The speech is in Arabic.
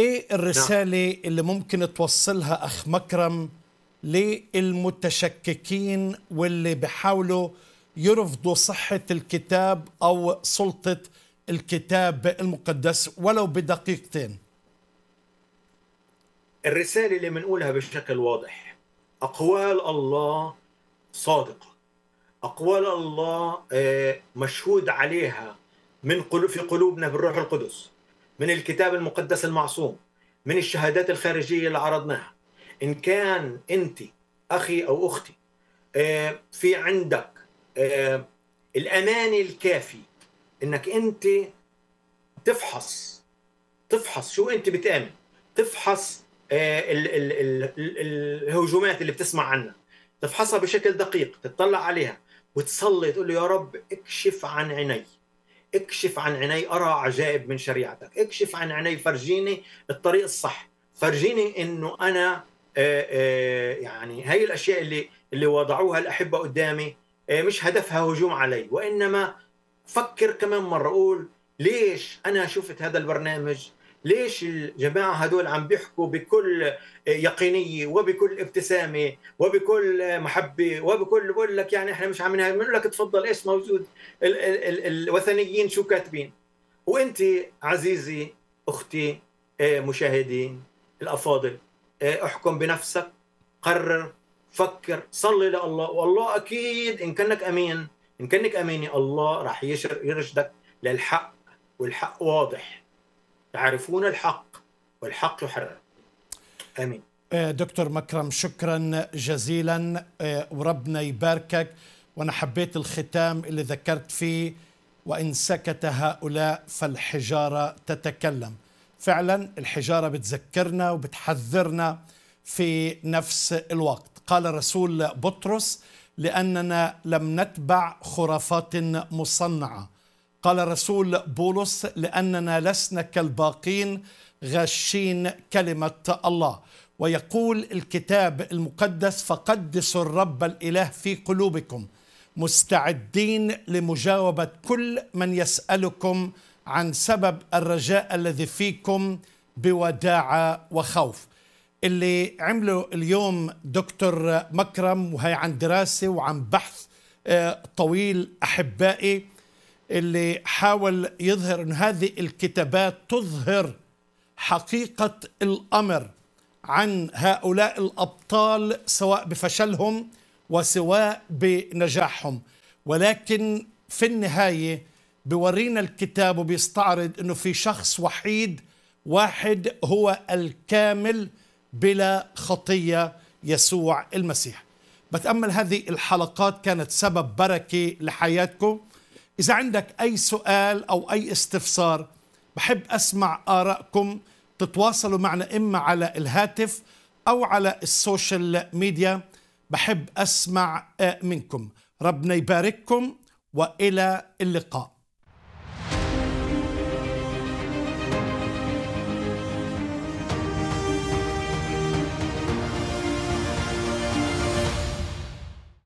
ايه نعم. الرسالة نعم. اللي ممكن توصلها اخ مكرم للمتشككين واللي بحاولوا يرفضوا صحة الكتاب او سلطة الكتاب المقدس ولو بدقيقتين الرسالة اللي بنقولها بشكل واضح أقوال الله صادقة أقوال الله آه، مشهود عليها من قلوب في قلوبنا بالروح القدس من الكتاب المقدس المعصوم من الشهادات الخارجية اللي عرضناها إن كان أنت أخي أو أختي آه، في عندك آه، الأمان الكافي إنك أنت تفحص تفحص شو أنت بتآمن تفحص آه، الهجومات اللي بتسمع عنها تفحصها بشكل دقيق تطلع عليها وتصلي تقول له يا رب اكشف عن عيني اكشف عن عيني أرى عجائب من شريعتك اكشف عن عيني فرجيني الطريق الصح فرجيني أنه أنا آه، آه، يعني هاي الأشياء اللي, اللي وضعوها الأحبة قدامي آه، مش هدفها هجوم علي وإنما فكر كمان مرة أقول ليش أنا شفت هذا البرنامج ليش الجماعة هدول عم بيحكوا بكل يقينية وبكل ابتسامة وبكل محبة وبكل بقول لك يعني احنا مش عم بنقول لك تفضل ايش موجود ال ال ال الوثنيين شو كاتبين وانت عزيزي اختي آه، مشاهدين الافاضل آه، احكم بنفسك قرر فكر صلي لله والله اكيد ان كانك امين ان كانك امينه الله راح يرشدك للحق والحق واضح يعرفون الحق والحق يحرر امين آه، دكتور مكرم شكرا جزيلا آه، وربنا يباركك وانا حبيت الختام اللي ذكرت فيه وان سكت هؤلاء فالحجاره تتكلم فعلا الحجاره بتذكرنا وبتحذرنا في نفس الوقت قال رسول بطرس لاننا لم نتبع خرافات مصنعه قال رسول بولس لأننا لسنا كالباقين غاشين كلمة الله ويقول الكتاب المقدس فقدسوا الرب الإله في قلوبكم مستعدين لمجاوبة كل من يسألكم عن سبب الرجاء الذي فيكم بوداعة وخوف اللي عمله اليوم دكتور مكرم وهي عن دراسة وعن بحث آه، طويل أحبائي اللي حاول يظهر أن هذه الكتابات تظهر حقيقة الأمر عن هؤلاء الأبطال سواء بفشلهم وسواء بنجاحهم ولكن في النهاية بورينا الكتاب وبيستعرض أنه في شخص وحيد واحد هو الكامل بلا خطية يسوع المسيح بتأمل هذه الحلقات كانت سبب بركة لحياتكم إذا عندك أي سؤال أو أي استفسار بحب أسمع آرائكم تتواصلوا معنا إما على الهاتف أو على السوشيال ميديا بحب أسمع آه، منكم ربنا يبارككم وإلى اللقاء